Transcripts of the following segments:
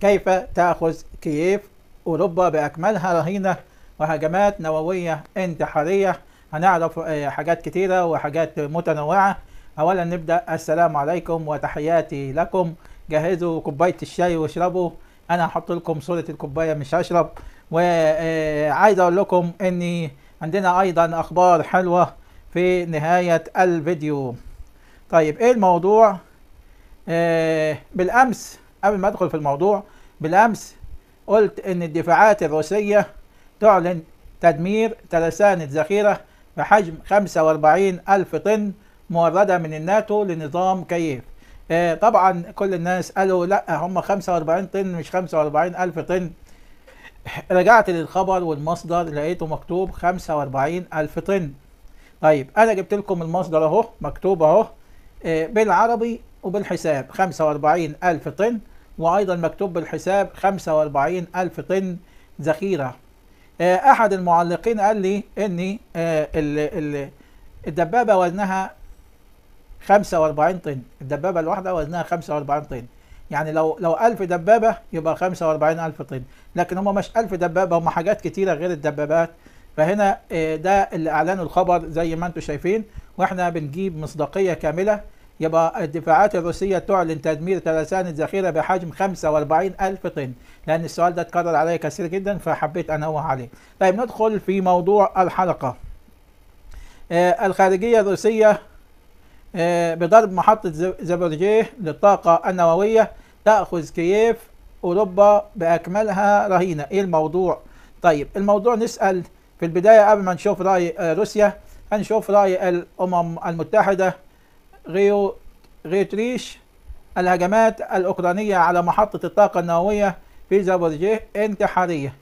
كيف تأخذ كييف أوروبا بأكملها رهينة وهجمات نووية انتحارية هنعرف آه، حاجات كتيرة وحاجات متنوعة أولا نبدأ السلام عليكم وتحياتي لكم جهزوا كوباية الشاي واشربوا أنا هحط لكم صورة الكوباية مش هشرب وعايز آه، أقول لكم إني عندنا أيضا أخبار حلوة في نهاية الفيديو طيب إيه الموضوع؟ آه، بالأمس قبل ما أدخل في الموضوع بالأمس قلت إن الدفاعات الروسية تعلن تدمير ترسانة ذخيرة بحجم 45 ألف طن موردة من الناتو لنظام كييف آه، طبعا كل الناس قالوا لا هم 45 طن مش 45 ألف طن رجعت للخبر والمصدر لقيته مكتوب 45 ألف طن طيب أنا جبت لكم المصدر أهو مكتوب أهو آه، بالعربي وبالحساب 45 ألف طن وأيضا مكتوب بالحساب 45 ألف طن ذخيرة آه، أحد المعلقين قال لي إن آه، الدبابة وزنها 45 طن الدبابة الواحدة وزنها 45 طن يعني لو لو 1000 دبابة يبقى 45000 طن لكن هم مش 1000 دبابة هم حاجات كتيرة غير الدبابات فهنا آه، ده اللي أعلنوا الخبر زي ما أنتم شايفين وإحنا بنجيب مصداقية كاملة يبقى الدفاعات الروسية تعلن تدمير ترسانة ذخيرة بحجم 45 ألف طن لأن السؤال ده اتكرر عليه كثير جدا فحبيت أنوه عليه طيب ندخل في موضوع الحلقة آه الخارجية الروسية آه بضرب محطة زبرجيه للطاقة النووية تأخذ كييف أوروبا بأكملها رهينة إيه الموضوع؟ طيب الموضوع نسأل في البداية قبل ما نشوف رأي آه، روسيا هنشوف رأي الأمم المتحدة غيو غيتريش الهجمات الأوكرانية على محطة الطاقة النووية في زابورجيه انتحارية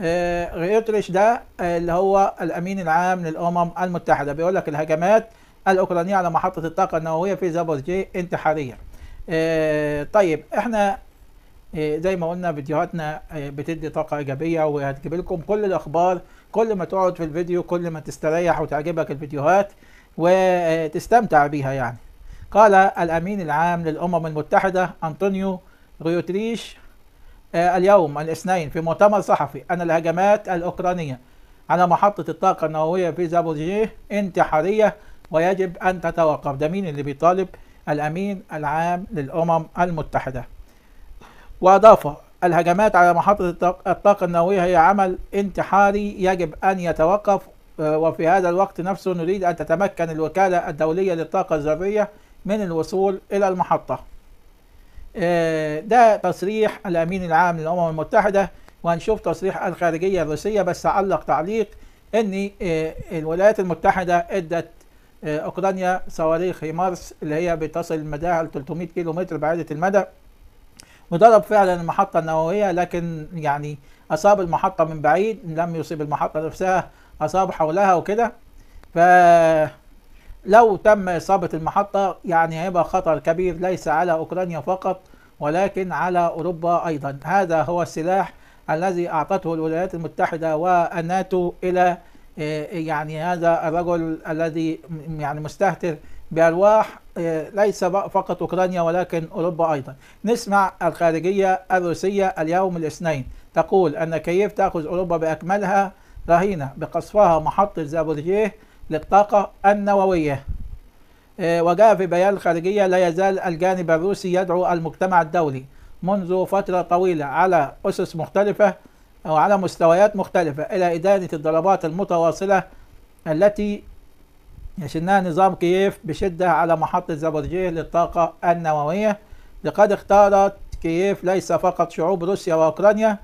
آه، غيتريش ده آه، اللي هو الأمين العام للأمم المتحدة بيقول لك الهجمات الأوكرانية على محطة الطاقة النووية في زابورجيه انتحارية آه، طيب احنا زي ما قلنا فيديوهاتنا بتدي طاقة إيجابية وهتجيب لكم كل الأخبار كل ما تقعد في الفيديو كل ما تستريح وتعجبك الفيديوهات وتستمتع بها يعني قال الأمين العام للأمم المتحدة أنطونيو غيوتريش آه، اليوم الاثنين في مؤتمر صحفي أن الهجمات الأوكرانية على محطة الطاقة النووية في زابوجيه انتحارية ويجب أن تتوقف ده مين اللي بيطالب الأمين العام للأمم المتحدة وأضاف الهجمات على محطة الطاقة النووية هي عمل انتحاري يجب أن يتوقف وفي هذا الوقت نفسه نريد أن تتمكن الوكالة الدولية للطاقة الذرية من الوصول إلى المحطة آه، ده تصريح الأمين العام للأمم المتحدة وهنشوف تصريح الخارجية الروسية بس أعلق تعليق أن آه، الولايات المتحدة أدت آه، أوكرانيا صواريخ مارس اللي هي بتصل مداها ل 300 كيلو متر بعيدة المدى وضرب فعلا المحطة النووية لكن يعني أصاب المحطة من بعيد لم يصيب المحطة نفسها اصاب حولها وكده ف لو تم اصابه المحطه يعني هيبقى خطر كبير ليس على اوكرانيا فقط ولكن على اوروبا ايضا هذا هو السلاح الذي اعطته الولايات المتحده والناتو الى آه، يعني هذا الرجل الذي يعني مستهتر بأرواح آه، ليس فقط أوكرانيا ولكن أوروبا أيضا نسمع الخارجية الروسية اليوم الاثنين تقول أن كييف تأخذ أوروبا بأكملها رهينة بقصفها محطة زابورييه للطاقة النووية آه، وجاء في بيان الخارجية لا يزال الجانب الروسي يدعو المجتمع الدولي منذ فترة طويلة على أسس مختلفة أو على مستويات مختلفة إلى إدانة الضربات المتواصلة التي يشنها نظام كييف بشدة على محطة زابورجيه للطاقة النووية لقد اختارت كييف ليس فقط شعوب روسيا وأوكرانيا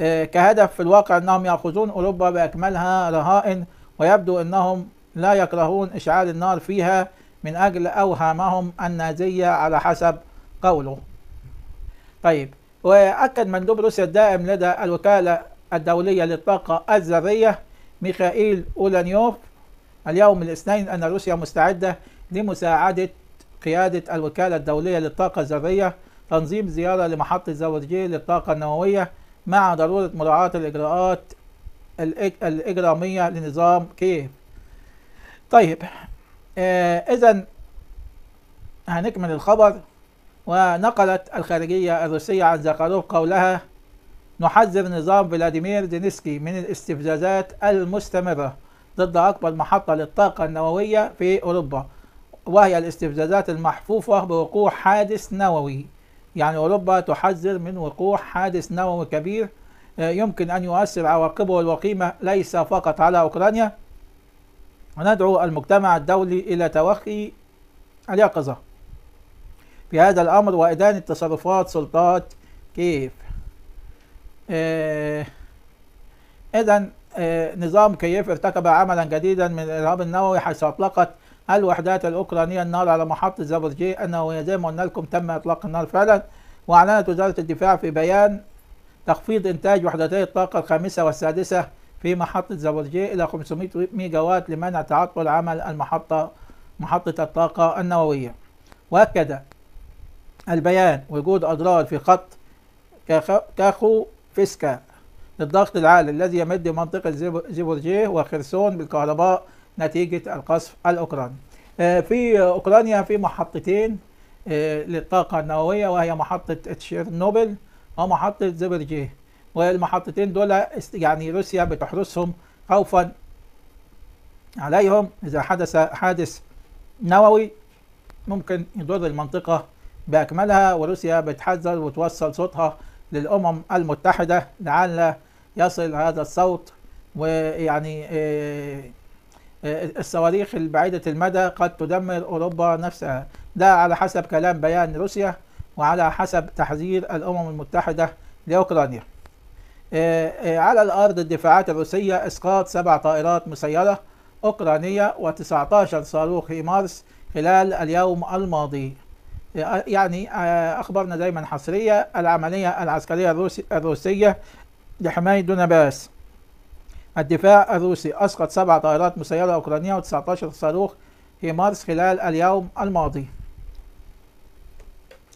آه، كهدف في الواقع أنهم يأخذون أوروبا بأكملها رهائن ويبدو أنهم لا يكرهون إشعال النار فيها من أجل أوهامهم النازية على حسب قوله طيب وأكد مندوب روسيا الدائم لدى الوكالة الدولية للطاقة الذرية ميخائيل أولانيوف اليوم الاثنين أن روسيا مستعدة لمساعدة قيادة الوكالة الدولية للطاقة الذرية تنظيم زيارة لمحطة زورجيه للطاقة النووية مع ضرورة مراعاة الإجراءات الإجرامية لنظام كيف طيب آه إذا هنكمل الخبر ونقلت الخارجية الروسية عن زاكاروف قولها نحذر نظام فلاديمير دينسكي من الاستفزازات المستمرة ضد أكبر محطة للطاقة النووية في أوروبا وهي الاستفزازات المحفوفة بوقوع حادث نووي يعني أوروبا تحذر من وقوع حادث نووي كبير آه، يمكن أن يؤثر عواقبه الوقيمة ليس فقط على أوكرانيا وندعو المجتمع الدولي إلى توخي اليقظة في هذا الأمر وإدانة تصرفات سلطات كيف إذا آه، آه، نظام كييف ارتكب عملا جديدا من الإرهاب النووي حيث أطلقت الوحدات الأوكرانية النار على محطة زابرجي أنه يزي ما قلنا لكم تم إطلاق النار فعلا وأعلنت وزارة الدفاع في بيان تخفيض إنتاج وحدتي الطاقة الخامسة والسادسة في محطة زابرجي إلى 500 ميجا وات لمنع تعطل عمل المحطة محطة الطاقة النووية وأكد البيان وجود أضرار في خط كاخو فيسكا للضغط العالي الذي يمد منطقة زيبورجيه وخرسون بالكهرباء نتيجة القصف الأوكراني آه، في أوكرانيا في محطتين آه، للطاقة النووية وهي محطة تشيرنوبل ومحطة زبرجيه والمحطتين دول يعني روسيا بتحرسهم خوفا عليهم إذا حدث حادث نووي ممكن يضر المنطقة بأكملها وروسيا بتحذر وتوصل صوتها للأمم المتحدة لعل يصل هذا الصوت ويعني آه، آه، الصواريخ البعيدة المدى قد تدمر أوروبا نفسها ده على حسب كلام بيان روسيا وعلى حسب تحذير الأمم المتحدة لأوكرانيا آه، آه، على الأرض الدفاعات الروسية إسقاط سبع طائرات مسيرة أوكرانية و19 صاروخ هيمارس خلال اليوم الماضي يعني أخبرنا دايما حصرية العملية العسكرية الروسية لحماية دونباس الدفاع الروسي أسقط سبع طائرات مسيرة أوكرانية و19 صاروخ هيمارس خلال اليوم الماضي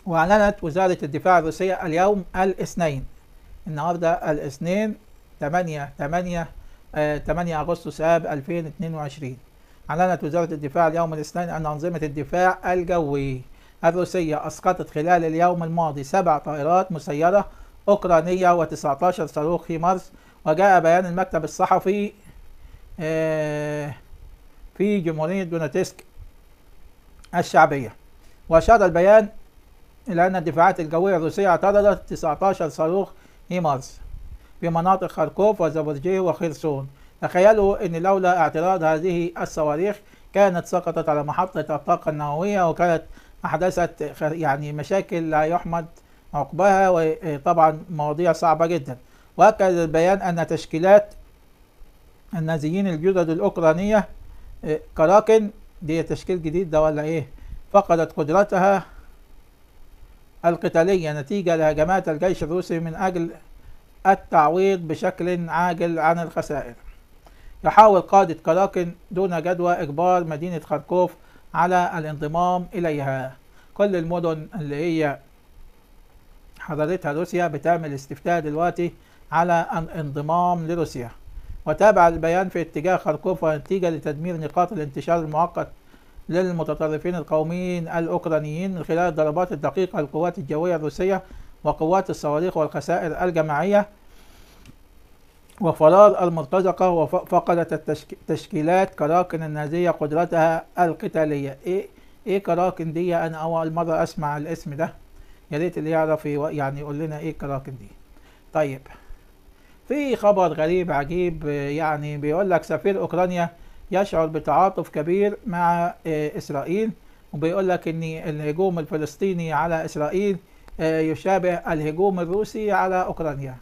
وأعلنت وزارة الدفاع الروسية اليوم الاثنين النهاردة الاثنين 8 8 8 أغسطس آب 2022 أعلنت وزارة الدفاع اليوم الاثنين أن أنظمة الدفاع الجوي الروسية أسقطت خلال اليوم الماضي سبع طائرات مسيرة أوكرانية و19 صاروخ هيمارس وجاء بيان المكتب الصحفي آه، في جمهورية دونتسك الشعبية وأشار البيان إلى أن الدفاعات الجوية الروسية اعترضت 19 صاروخ هيمارس في مناطق خاركوف وزابورجيه وخرسون تخيلوا أن لولا اعتراض هذه الصواريخ كانت سقطت على محطة الطاقة النووية وكانت أحدثت يعني مشاكل لا يحمد عقبها وطبعا مواضيع صعبة جدا وأكد البيان أن تشكيلات النازيين الجدد الأوكرانية آه، كراكن دي تشكيل جديد ده ولا إيه فقدت قدرتها القتالية نتيجة لهجمات الجيش الروسي من أجل التعويض بشكل عاجل عن الخسائر يحاول قادة كراكن دون جدوى إجبار مدينة خاركوف على الانضمام إليها كل المدن اللي هي حضرتها روسيا بتعمل استفتاء دلوقتي على الانضمام لروسيا وتابع البيان في اتجاه خاركوف ونتيجة لتدمير نقاط الانتشار المؤقت للمتطرفين القوميين الأوكرانيين من خلال الضربات الدقيقة للقوات الجوية الروسية وقوات الصواريخ والخسائر الجماعية وفرار المرتزقة وفقدت التشكيلات كراكن النازية قدرتها القتالية إيه, إيه كراكن دي أنا أول مرة أسمع الاسم ده يا ريت اللي يعرف يعني يقول لنا إيه كراكن دي طيب في خبر غريب عجيب يعني بيقول لك سفير أوكرانيا يشعر بتعاطف كبير مع آه، إسرائيل وبيقول لك إن الهجوم الفلسطيني على إسرائيل آه، يشابه الهجوم الروسي على أوكرانيا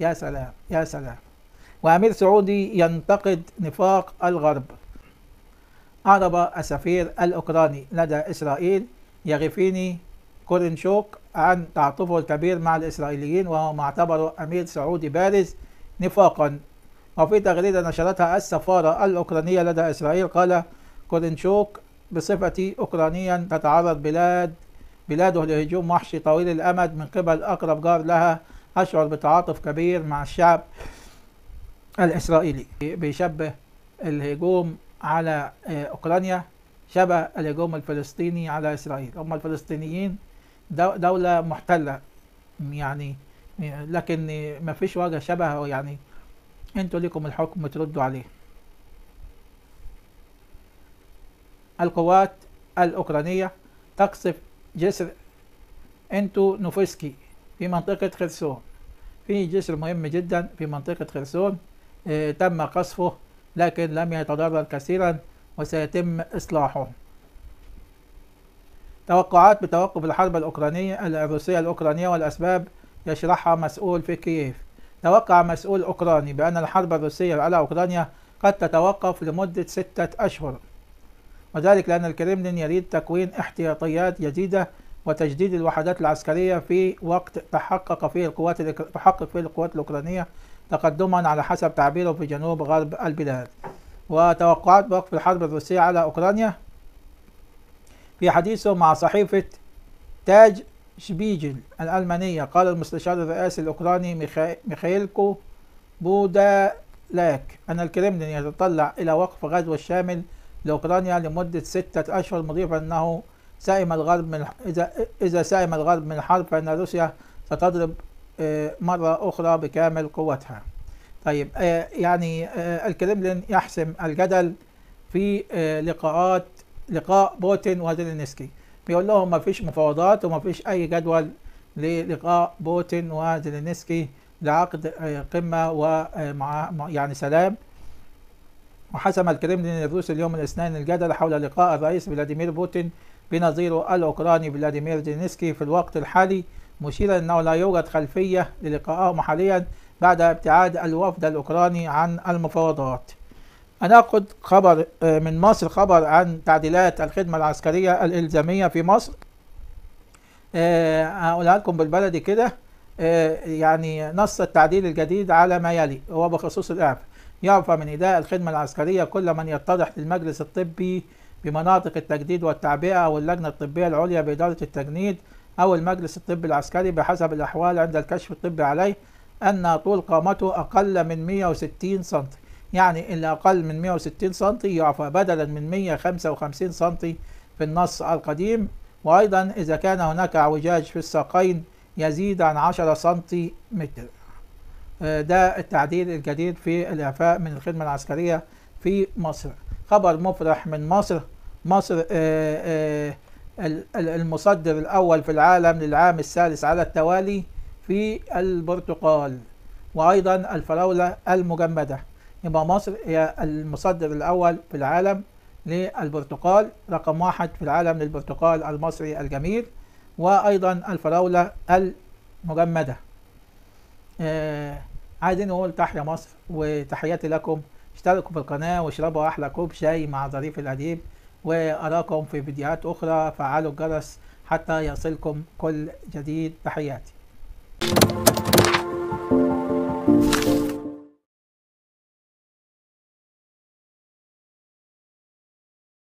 يا سلام يا سلام وأمير سعودي ينتقد نفاق الغرب أعرب السفير الأوكراني لدى إسرائيل يغفيني كورنشوك عن تعاطفه الكبير مع الإسرائيليين وهو ما اعتبره أمير سعودي بارز نفاقا وفي تغريدة نشرتها السفارة الأوكرانية لدى إسرائيل قال كورنشوك بصفتي أوكرانيا تتعرض بلاد بلاده لهجوم وحشي طويل الأمد من قبل أقرب جار لها أشعر بتعاطف كبير مع الشعب الإسرائيلي بيشبه الهجوم على آه، أوكرانيا شبه الهجوم الفلسطيني على إسرائيل هم الفلسطينيين دولة محتلة يعني لكن ما فيش وجه شبه يعني انتوا لكم الحكم تردوا عليه القوات الأوكرانية تقصف جسر انتو نوفسكي في منطقة خرسون في جسر مهم جدا في منطقة خرسون اه تم قصفه لكن لم يتضرر كثيرا وسيتم إصلاحه توقعات بتوقف الحرب الأوكرانية الروسية الأوكرانية والأسباب يشرحها مسؤول في كييف توقع مسؤول أوكراني بأن الحرب الروسية على أوكرانيا قد تتوقف لمدة ستة أشهر وذلك لأن الكرملين يريد تكوين احتياطيات جديدة وتجديد الوحدات العسكرية في وقت تحقق فيه القوات تحقق فيه القوات الأوكرانية تقدما على حسب تعبيره في جنوب غرب البلاد وتوقعات بوقف الحرب الروسية على أوكرانيا في حديثه مع صحيفة تاج شبيجل الألمانية قال المستشار الرئاسي الأوكراني ميخا... بودالاك أن الكرملين يتطلع إلى وقف غزو الشامل لأوكرانيا لمدة ستة أشهر مضيفا أنه سائم الغرب من إذا إذا سائم الغرب من الحرب فإن روسيا ستضرب آه، مرة أخرى بكامل قوتها. طيب آه، يعني آه، الكرملين يحسم الجدل في لقاءات لقاء بوتين وزيلينسكي بيقول لهم ما فيش مفاوضات وما فيش أي جدول للقاء بوتين وزيلينسكي لعقد آه، قمة ومع آه، يعني سلام وحسم الكريملين الروسي اليوم الاثنين الجدل حول لقاء الرئيس فلاديمير بوتين بنظيره الأوكراني فلاديمير زلينسكي في الوقت الحالي مشيرا أنه لا يوجد خلفية للقاءه حاليا بعد ابتعاد الوفد الأوكراني عن المفاوضات هناخد خبر آه، من مصر خبر عن تعديلات الخدمة العسكرية الإلزامية في مصر آه، هقولها لكم بالبلدي كده آه، يعني نص التعديل الجديد على ما يلي هو بخصوص الإعفاء يعفى من إداء الخدمة العسكرية كل من يتضح للمجلس الطبي بمناطق التجديد والتعبئة أو اللجنة الطبية العليا بإدارة التجنيد أو المجلس الطبي العسكري بحسب الأحوال عند الكشف الطبي عليه أن طول قامته أقل من 160 سنتي يعني اللي أقل من 160 سم يعفى بدلا من 155 سم في النص القديم وأيضا إذا كان هناك اعوجاج في الساقين يزيد عن 10 سم آه، ده التعديل الجديد في الإعفاء من الخدمة العسكرية في مصر خبر مفرح من مصر مصر آه، آه، المصدر الأول في العالم للعام الثالث على التوالي في البرتقال وأيضا الفراولة المجمدة يبقى مصر هي المصدر الأول في العالم للبرتقال رقم واحد في العالم للبرتقال المصري الجميل وأيضا الفراولة المجمدة آه عايزين نقول تحيا مصر وتحياتي لكم اشتركوا في القناة واشربوا أحلى كوب شاي مع ظريف الأديب وأراكم في فيديوهات أخرى فعلوا الجرس حتى يصلكم كل جديد تحياتي